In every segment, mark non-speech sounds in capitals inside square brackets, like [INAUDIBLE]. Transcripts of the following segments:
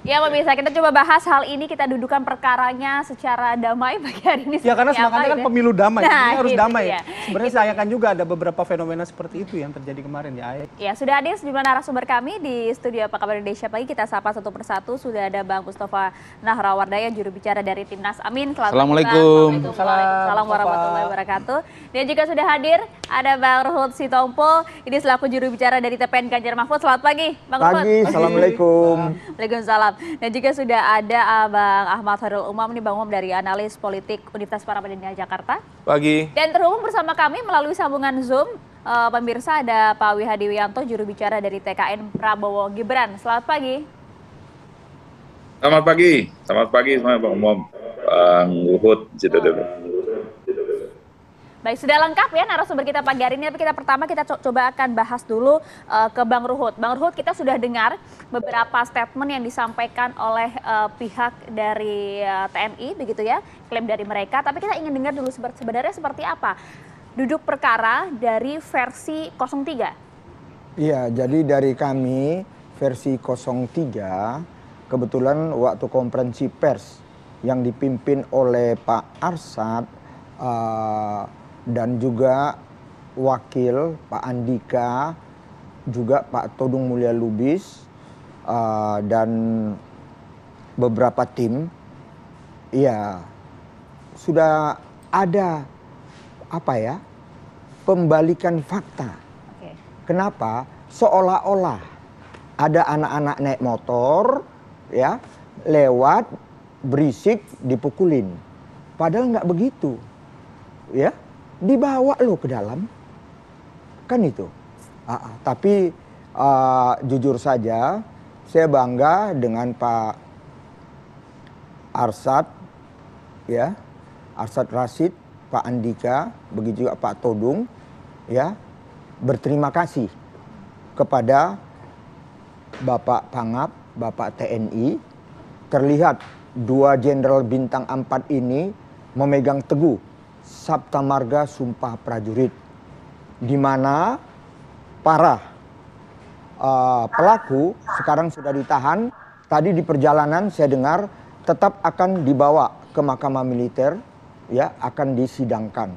Ya pemirsa, kita coba bahas hal ini, kita dudukan perkaranya secara damai bagi [LAUGHS] hari ini. Ya karena semangatnya kan ya? pemilu damai, nah, harus gitu, damai. Ya. Sebenarnya gitu. akan juga ada beberapa fenomena seperti itu yang terjadi kemarin ya. Ya sudah hadir sejumlah narasumber kami di studio Apa Kabar Indonesia pagi, kita sapa satu persatu. Sudah ada Bang Mustafa Nahrawardaya, juru bicara dari Timnas Amin. Selamat Assalamualaikum. Salam warahmatullahi wabarakatuh. Dan juga sudah hadir ada Bang Ruhut Sitompul, ini selaku juru bicara dari TPN Ganjar Mahfud. Selamat pagi, Bang Ruhut. Pagi, Assalamualaikum. [LAUGHS] Waalaikumsalam malam. Dan juga sudah ada eh, Bang Ahmad Khairul Umam ini Bang Umam dari analis politik Universitas Paramadina Jakarta. Pagi. Dan terhubung bersama kami melalui sambungan Zoom uh, pemirsa ada Pak Wihadi Wianto juru bicara dari TKN Prabowo Gibran. Selamat pagi. Selamat pagi. Selamat pagi semua Bang Umam. Bang Luhut, situ dulu. Baik, sudah lengkap ya narasumber kita pagi hari ini. Tapi kita pertama kita co coba akan bahas dulu uh, ke Bang Ruhut. Bang Ruhut, kita sudah dengar beberapa statement yang disampaikan oleh uh, pihak dari uh, eh, TNI, begitu ya, klaim dari mereka. Tapi kita ingin dengar dulu sebenarnya seperti apa duduk perkara dari versi 03. Iya, jadi dari kami versi 03 kebetulan waktu konferensi pers yang dipimpin oleh Pak Arsad uh, dan juga wakil Pak Andika, juga Pak Todung Mulia Lubis uh, dan beberapa tim, ya sudah ada apa ya pembalikan fakta. Okay. Kenapa? Seolah-olah ada anak-anak naik motor, ya lewat berisik dipukulin. Padahal nggak begitu, ya dibawa lo ke dalam kan itu uh, tapi uh, jujur saja saya bangga dengan Pak Arsat ya Arsat Rasid Pak Andika begitu juga Pak Todung ya berterima kasih kepada Bapak Pangap Bapak TNI terlihat dua jenderal bintang empat ini memegang teguh Sabta Marga Sumpah Prajurit, di mana para uh, pelaku sekarang sudah ditahan. Tadi di perjalanan saya dengar tetap akan dibawa ke mahkamah militer, ya akan disidangkan.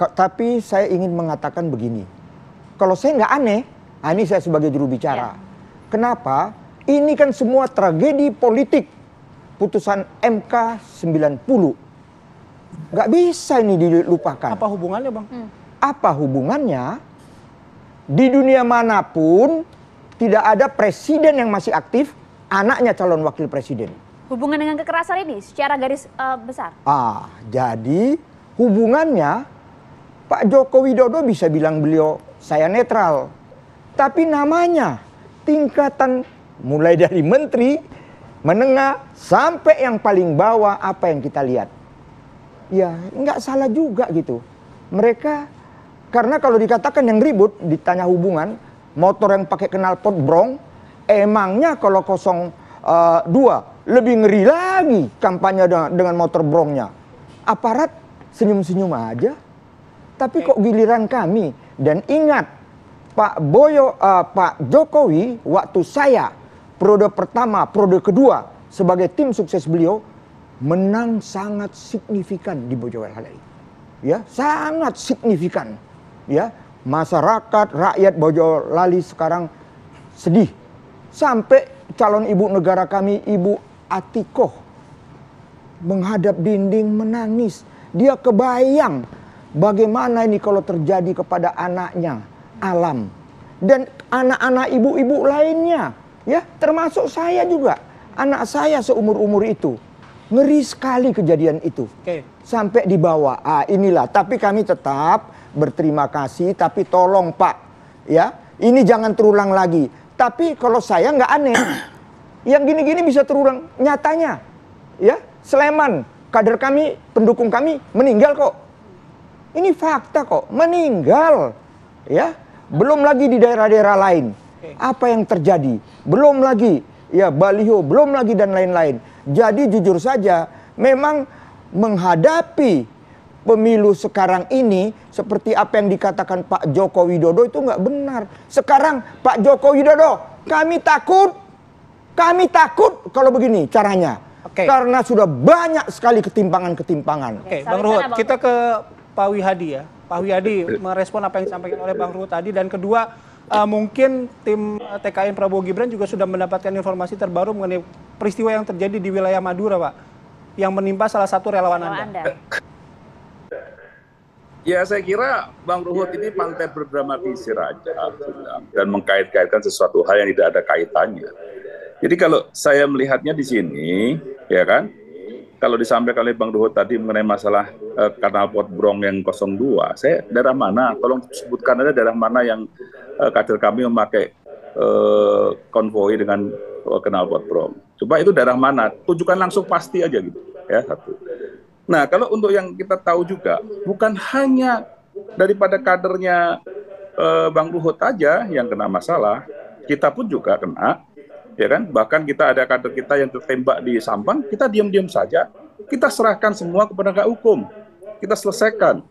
Ke, tapi saya ingin mengatakan begini, kalau saya nggak aneh, nah ini saya sebagai juru bicara. Ya. Kenapa? Ini kan semua tragedi politik putusan MK 90 Nggak bisa ini dilupakan. Apa hubungannya bang? Hmm. Apa hubungannya? Di dunia manapun tidak ada presiden yang masih aktif anaknya calon wakil presiden. Hubungan dengan kekerasan ini secara garis uh, besar. Ah, jadi hubungannya Pak Joko Widodo bisa bilang beliau saya netral. Tapi namanya tingkatan mulai dari menteri menengah sampai yang paling bawah apa yang kita lihat ya nggak salah juga gitu. Mereka karena kalau dikatakan yang ribut ditanya hubungan motor yang pakai knalpot brong emangnya kalau kosong uh, lebih ngeri lagi kampanye dengan, dengan motor brongnya. Aparat senyum-senyum aja. Tapi kok giliran kami dan ingat Pak Boyo uh, Pak Jokowi waktu saya periode pertama, periode kedua sebagai tim sukses beliau menang sangat signifikan di Bojawaharaya. Ya, sangat signifikan. Ya, masyarakat, rakyat Boyolali sekarang sedih. Sampai calon ibu negara kami, Ibu Atikoh, menghadap dinding menangis. Dia kebayang bagaimana ini kalau terjadi kepada anaknya, alam. Dan anak-anak ibu-ibu lainnya, ya termasuk saya juga. Anak saya seumur-umur itu Ngeri sekali kejadian itu. Okay. Sampai di bawah Ah, inilah. Tapi kami tetap berterima kasih. Tapi tolong Pak, ya ini jangan terulang lagi. Tapi kalau saya nggak aneh, [CLEARS THROAT] yang gini-gini bisa terulang. Nyatanya, ya Sleman, kader kami, pendukung kami meninggal kok. Ini fakta kok, meninggal, ya. Belum lagi di daerah-daerah lain. Apa yang terjadi? Belum lagi, ya baliho, belum lagi dan lain-lain jadi jujur saja, memang menghadapi pemilu sekarang ini seperti apa yang dikatakan Pak Joko Widodo itu nggak benar. Sekarang Pak Joko Widodo, kami takut, kami takut kalau begini caranya. Okay. Karena sudah banyak sekali ketimpangan-ketimpangan. Oke, okay, Bang Ruhut, kita ke Pak Wihadi ya. Pak Wihadi merespon apa yang disampaikan oleh Bang Ruhut tadi dan kedua uh, mungkin tim eh, TKN Prabowo Gibran juga sudah mendapatkan informasi terbaru mengenai peristiwa yang terjadi di wilayah Madura, Pak, yang menimpa salah satu relawan Anda? [LAUGHS] Ya saya kira Bang Ruhut ini pantai berdramatisir aja dan mengkait-kaitkan sesuatu hal yang tidak ada kaitannya. Jadi kalau saya melihatnya di sini, ya kan, kalau disampaikan oleh Bang Ruhut tadi mengenai masalah eh, kanal Pot Brong yang 02, saya daerah mana? Tolong sebutkan ada daerah mana yang eh, kader kami memakai eh, konvoi dengan eh, kanal Pot Brong. Coba itu darah mana? Tunjukkan langsung pasti aja gitu. Ya, satu. Nah, kalau untuk yang kita tahu juga, bukan hanya daripada kadernya eh, Bang Luhut aja yang kena masalah, kita pun juga kena, ya kan? Bahkan kita ada kader kita yang tertembak di Sampang, kita diam-diam saja, kita serahkan semua ke penegak hukum, kita selesaikan,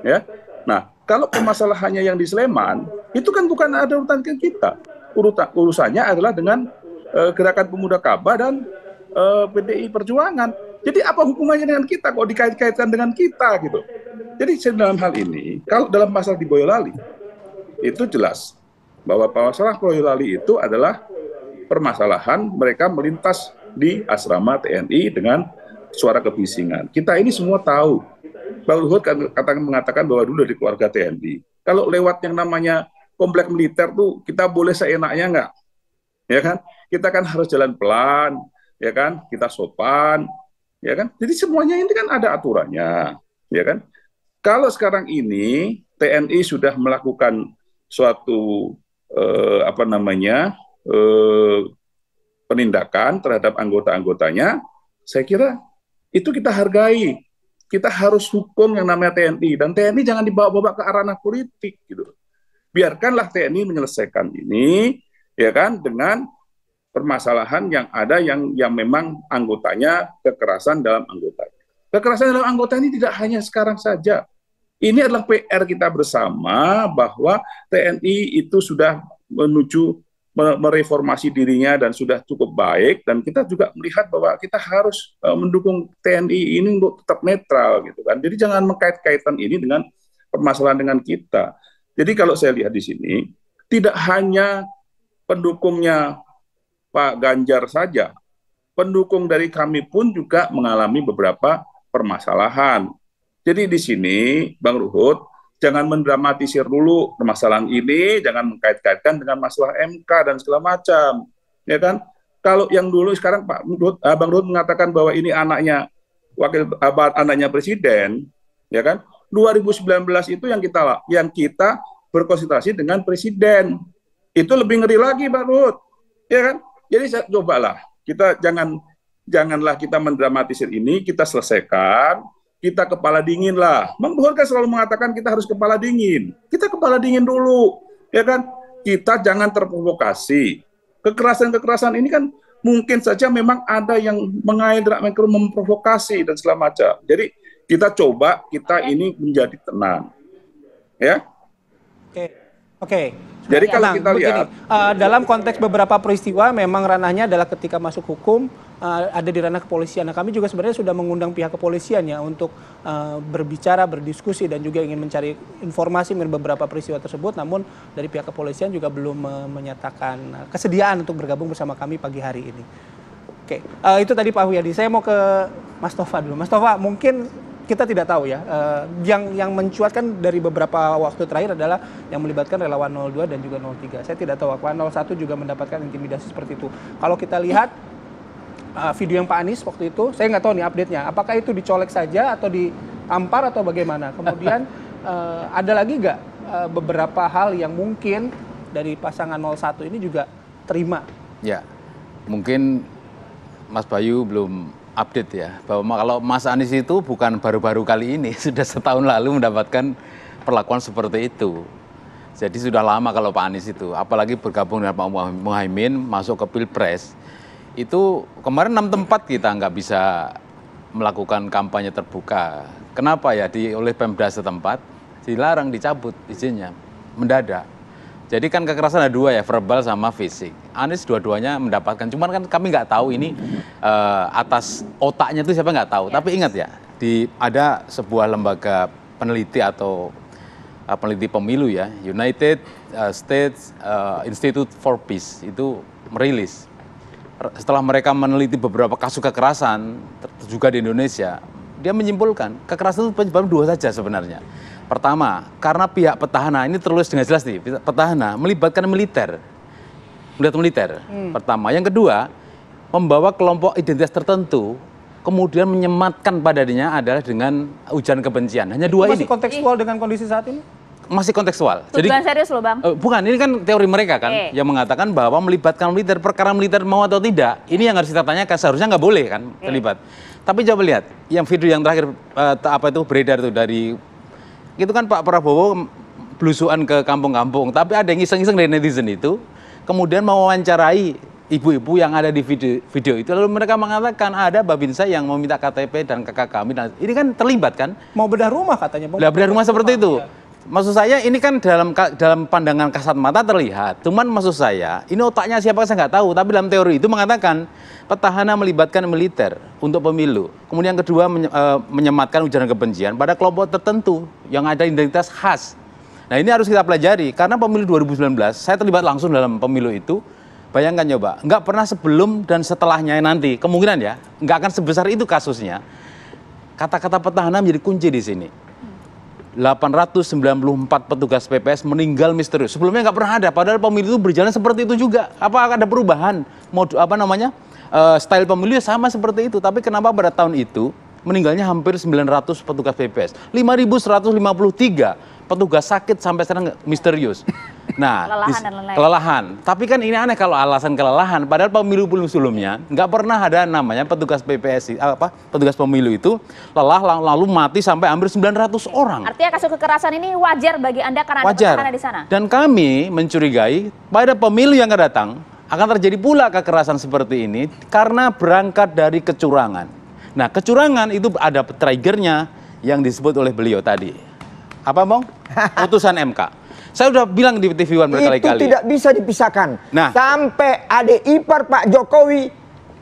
ya. Nah, kalau permasalahannya yang di Sleman, itu kan bukan ada urutan kita. Urutan urusannya adalah dengan uh, Gerakan Pemuda Kaba dan eh, PDI Perjuangan. Jadi apa hubungannya dengan kita kok dikait-kaitkan dengan kita gitu. Jadi dalam hal ini, kalau dalam pasal di Boyolali itu jelas bahwa masalah Boyolali itu adalah permasalahan mereka melintas di asrama TNI dengan suara kebisingan. Kita ini semua tahu. Pak Luhut kan katakan mengatakan bahwa dulu dari keluarga TNI. Kalau lewat yang namanya komplek militer tuh kita boleh seenaknya nggak ya kan? Kita kan harus jalan pelan, ya kan? Kita sopan, ya kan? Jadi semuanya ini kan ada aturannya, ya kan? Kalau sekarang ini TNI sudah melakukan suatu eh, apa namanya eh, penindakan terhadap anggota-anggotanya, saya kira itu kita hargai. Kita harus hukum yang namanya TNI dan TNI jangan dibawa-bawa ke arah politik gitu. Biarkanlah TNI menyelesaikan ini, ya kan dengan permasalahan yang ada yang yang memang anggotanya kekerasan dalam anggota. Kekerasan dalam anggota ini tidak hanya sekarang saja. Ini adalah PR kita bersama bahwa TNI itu sudah menuju mereformasi dirinya dan sudah cukup baik dan kita juga melihat bahwa kita harus e, mendukung TNI ini untuk tetap netral gitu kan. Jadi jangan mengkait-kaitan ini dengan permasalahan dengan kita. Jadi kalau saya lihat di sini tidak hanya pendukungnya Pak Ganjar saja, pendukung dari kami pun juga mengalami beberapa permasalahan. Jadi di sini, Bang Ruhut, jangan mendramatisir dulu permasalahan ini, jangan mengkait-kaitkan dengan masalah MK dan segala macam, ya kan? Kalau yang dulu sekarang Pak Ruhut, eh, Bang Ruhut mengatakan bahwa ini anaknya wakil abad eh, anaknya presiden, ya kan? 2019 itu yang kita yang kita berkonsultasi dengan presiden itu lebih ngeri lagi Pak Luhut. Ya kan? Jadi saya, cobalah kita jangan janganlah kita mendramatisir ini, kita selesaikan, kita kepala dingin lah. Bang kan selalu mengatakan kita harus kepala dingin. Kita kepala dingin dulu, ya kan? Kita jangan terprovokasi. Kekerasan-kekerasan ini kan mungkin saja memang ada yang mengait memprovokasi dan segala macam. Jadi kita coba kita ini menjadi tenang. Ya. Oke. Okay. Oke. Okay. Jadi ya, kalau nah, kita begini, lihat uh, dalam konteks beberapa peristiwa memang ranahnya adalah ketika masuk hukum uh, ada di ranah kepolisian. Nah, kami juga sebenarnya sudah mengundang pihak kepolisian ya untuk uh, berbicara, berdiskusi dan juga ingin mencari informasi mengenai beberapa peristiwa tersebut. Namun dari pihak kepolisian juga belum uh, menyatakan kesediaan untuk bergabung bersama kami pagi hari ini. Oke, okay. uh, itu tadi Pak Huyadi. Saya mau ke Mas Tova dulu. Mas Tova, mungkin kita tidak tahu ya. Uh, yang yang mencuat kan dari beberapa waktu terakhir adalah yang melibatkan relawan 02 dan juga 03. Saya tidak tahu apakah 01 juga mendapatkan intimidasi seperti itu. Kalau kita lihat uh, video yang Pak Anies waktu itu, saya nggak tahu nih update-nya. Apakah itu dicolek saja atau diampar atau bagaimana? Kemudian uh, [LAUGHS] ada lagi nggak uh, beberapa hal yang mungkin dari pasangan 01 ini juga terima? Ya, mungkin Mas Bayu belum update ya bahwa kalau Mas Anies itu bukan baru-baru kali ini [LAUGHS] sudah setahun lalu mendapatkan perlakuan seperti itu. Jadi sudah lama kalau Pak Anies itu, apalagi bergabung dengan Pak Muhaimin masuk ke Pilpres. Itu kemarin enam tempat kita nggak bisa melakukan kampanye terbuka. Kenapa ya di oleh Pemda setempat dilarang dicabut izinnya mendadak. Jadi kan kekerasan ada dua ya, verbal sama fisik. Anies dua-duanya mendapatkan. Cuman kan kami nggak tahu ini uh, atas otaknya itu siapa nggak tahu. Yes. Ya. Tapi ingat ya, di ada sebuah lembaga peneliti atau uh, peneliti pemilu ya, United eh, States uh, Institute for Peace itu merilis setelah mereka meneliti beberapa kasus kekerasan juga di Indonesia, dia menyimpulkan kekerasan itu penyebab dua saja sebenarnya. Pertama, karena pihak petahana ini terus dengan jelas nih, petahana melibatkan militer melihat militer. Hmm. Pertama, yang kedua, membawa kelompok identitas tertentu kemudian menyematkan padanya adalah dengan ujian kebencian. Hanya dua masih ini. Masih kontekstual dengan kondisi saat ini? Masih kontekstual. Tuh, Jadi bukan serius loh bang. Eh, bukan, ini kan teori mereka kan e. yang mengatakan bahwa melibatkan militer perkara militer mau atau tidak ya. ini yang harus kita tanyakan seharusnya nggak boleh kan e. terlibat. Tapi coba lihat yang video yang terakhir uh, apa itu beredar tuh dari itu kan Pak Prabowo blusuan ke kampung-kampung. Tapi ada yang iseng-iseng dari netizen itu kemudian mewawancarai ibu-ibu yang ada di video, video itu lalu mereka mengatakan ada babinsa yang meminta KTP dan kakak kami dan nah, ini kan terlibat kan mau bedah rumah katanya mau bedah rumah seperti itu ya. maksud saya ini kan dalam dalam pandangan kasat mata terlihat cuman maksud saya ini otaknya siapa saya nggak tahu tapi dalam teori itu mengatakan petahana melibatkan militer untuk pemilu kemudian kedua eh, menyematkan ujaran kebencian pada kelompok tertentu yang ada identitas khas Nah ini harus kita pelajari karena pemilu 2019 saya terlibat langsung dalam pemilu itu. Bayangkan coba, nggak pernah sebelum dan setelahnya nanti kemungkinan ya nggak akan sebesar itu kasusnya. Kata-kata petahana menjadi kunci di sini. 894 petugas PPS meninggal misterius. Sebelumnya nggak pernah ada, padahal pemilu itu berjalan seperti itu juga. Apa ada perubahan? Mod, apa namanya? Uh, style pemilu ya sama seperti itu, tapi kenapa pada tahun itu meninggalnya hampir 900 petugas PPS? 5153 petugas sakit sampai sekarang misterius. [LAUGHS] Nah, kelelahan, dan lain kelelahan. Tapi kan ini aneh kalau alasan kelelahan. Padahal pemilu belum sebelumnya nggak pernah ada namanya petugas PPS eh, apa petugas pemilu itu lelah lalu mati sampai hampir 900 orang. Artinya kasus kekerasan ini wajar bagi anda karena wajar. ada di sana. Dan kami mencurigai pada pemilu yang akan datang akan terjadi pula kekerasan seperti ini karena berangkat dari kecurangan. Nah, kecurangan itu ada triggernya yang disebut oleh beliau tadi. Apa, Bang? [LAUGHS] Putusan MK. Saya sudah bilang di TV One berkali-kali. Itu tidak bisa dipisahkan. Nah, sampai adik ipar Pak Jokowi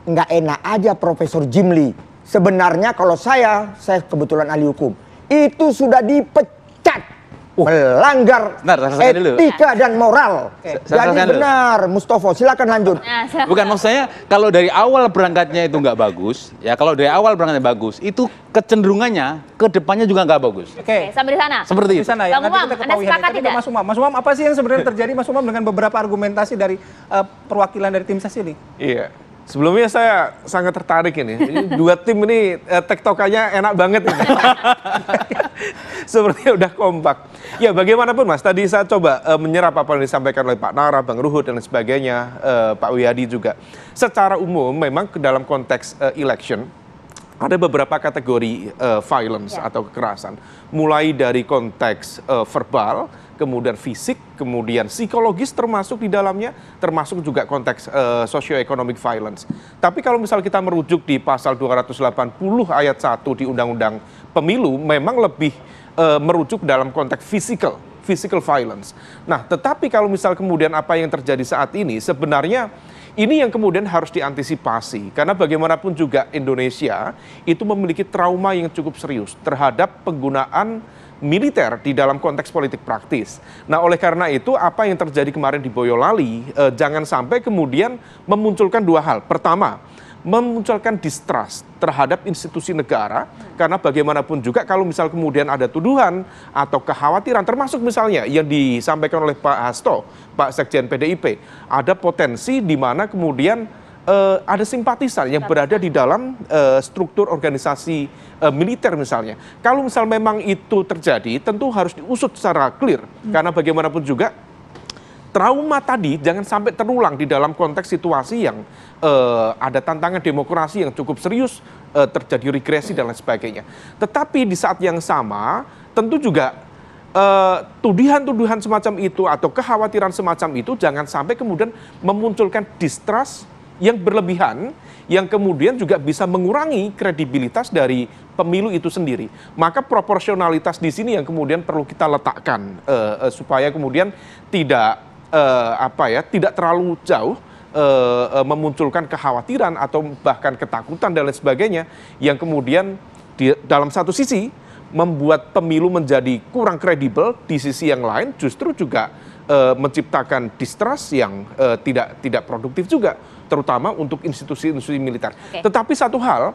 nggak enak aja Profesor Jimli. Sebenarnya kalau saya, saya kebetulan ahli hukum, itu sudah dipecat Uh. melanggar Bentar, etika dulu. Nah. dan moral. Okay. Jadi benar, dulu. Mustafa, silakan lanjut. Nah, Bukan maksudnya kalau dari awal berangkatnya itu nggak bagus, ya kalau dari awal berangkatnya bagus, itu kecenderungannya ke depannya juga nggak bagus. Oke, okay. sampai di sana. Seperti itu. Di sana ya. Bang Umam, Anda sepakat tidak? Mas Umam, Mas Umam apa sih yang sebenarnya terjadi Mas Umam dengan beberapa argumentasi dari uh, perwakilan dari tim ini? Iya. Yeah Sebelumnya saya sangat tertarik ini. dua tim ini eh, tektokannya enak banget ini. [LAUGHS] Sepertinya udah kompak. Ya bagaimanapun Mas, tadi saya coba eh, menyerap apa yang disampaikan oleh Pak Nara, Bang Ruhut dan sebagainya, eh, Pak Wiyadi juga. Secara umum memang dalam konteks eh, election ada beberapa kategori uh, violence ya. atau kekerasan. Mulai dari konteks uh, verbal kemudian fisik, kemudian psikologis termasuk di dalamnya, termasuk juga konteks uh, eh, socioeconomic violence. Tapi kalau misal kita merujuk di pasal 280 ayat 1 di Undang-Undang Pemilu memang lebih uh, merujuk dalam konteks fisikal, physical violence. Nah, tetapi kalau misal kemudian apa yang terjadi saat ini sebenarnya ini yang kemudian harus diantisipasi karena bagaimanapun juga Indonesia itu memiliki trauma yang cukup serius terhadap penggunaan militer di dalam konteks politik praktis. Nah, oleh karena itu apa yang terjadi kemarin di Boyolali eh, jangan sampai kemudian memunculkan dua hal. Pertama, memunculkan distrust terhadap institusi negara karena bagaimanapun juga kalau misal kemudian ada tuduhan atau kekhawatiran termasuk misalnya yang disampaikan oleh Pak Hasto, Pak Sekjen PDIP, ada potensi di mana kemudian uh, ada simpatisan yang berada di dalam uh, struktur organisasi uh, militer misalnya. Kalau misal memang itu terjadi, tentu harus diusut secara clear hmm. karena bagaimanapun juga trauma tadi jangan sampai terulang di dalam konteks situasi yang uh, ada tantangan demokrasi yang cukup serius uh, terjadi regresi dan lain sebagainya. Tetapi di saat yang sama tentu juga tuduhan-tuduhan tuduhan -tuduhan semacam itu atau kekhawatiran semacam itu jangan sampai kemudian memunculkan distrust yang berlebihan yang kemudian juga bisa mengurangi kredibilitas dari pemilu itu sendiri. Maka proporsionalitas di sini yang kemudian perlu kita letakkan uh, uh, supaya kemudian tidak uh, apa ya, tidak terlalu jauh uh, uh, memunculkan kekhawatiran atau bahkan ketakutan dan lain sebagainya yang kemudian di, dalam satu sisi membuat pemilu menjadi kurang kredibel di sisi yang lain justru juga uh, menciptakan distrust yang uh, tidak tidak produktif juga terutama untuk institusi-institusi militer. Okay. Tetapi satu hal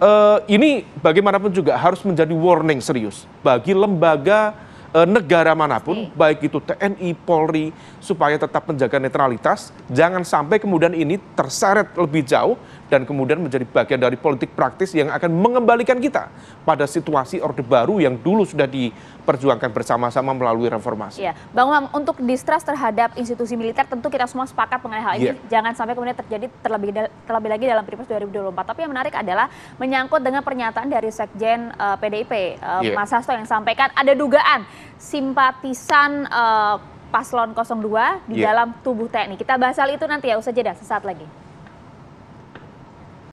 uh, ini bagaimanapun juga harus menjadi warning serius bagi lembaga uh, negara manapun, okay. baik itu TNI, Polri, supaya tetap menjaga netralitas, jangan sampai kemudian ini terseret lebih jauh dan kemudian menjadi bagian dari politik praktis yang akan mengembalikan kita pada situasi Orde Baru yang dulu sudah diperjuangkan bersama-sama melalui reformasi. Ya. Bang Umam, untuk distrust terhadap institusi militer tentu kita semua sepakat mengenai hal ini. Ya. Jangan sampai kemudian terjadi terlebih terlebih lagi dalam Pilpres 2024. Tapi yang menarik adalah menyangkut dengan pernyataan dari Sekjen uh, eh, PDIP uh, eh, ya. Mas Hasto yang sampaikan ada dugaan simpatisan uh, paslon 02 di yeah. dalam tubuh TNI. Kita bahas hal itu nanti ya usah jeda sesaat lagi.